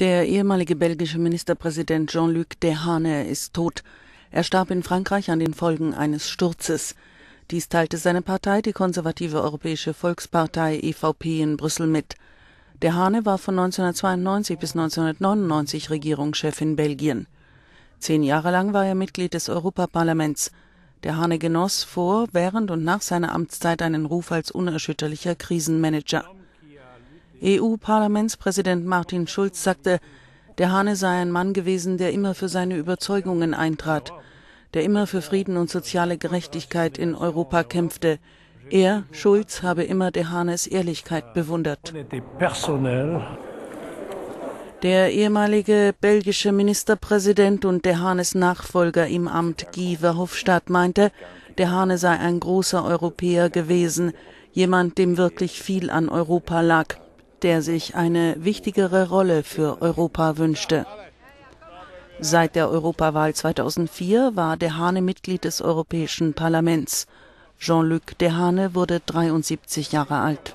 Der ehemalige belgische Ministerpräsident Jean-Luc Dehane ist tot. Er starb in Frankreich an den Folgen eines Sturzes. Dies teilte seine Partei, die konservative Europäische Volkspartei EVP, in Brüssel mit. Dehane war von 1992 bis 1999 Regierungschef in Belgien. Zehn Jahre lang war er Mitglied des Europaparlaments. Dehane genoss vor, während und nach seiner Amtszeit einen Ruf als unerschütterlicher Krisenmanager. EU-Parlamentspräsident Martin Schulz sagte, der Hane sei ein Mann gewesen, der immer für seine Überzeugungen eintrat, der immer für Frieden und soziale Gerechtigkeit in Europa kämpfte. Er, Schulz, habe immer der Hanes Ehrlichkeit bewundert. Der ehemalige belgische Ministerpräsident und der Hanes Nachfolger im Amt Guy Verhofstadt meinte, der Hane sei ein großer Europäer gewesen, jemand, dem wirklich viel an Europa lag der sich eine wichtigere Rolle für Europa wünschte. Seit der Europawahl 2004 war Dehane Mitglied des Europäischen Parlaments. Jean-Luc Dehane wurde 73 Jahre alt.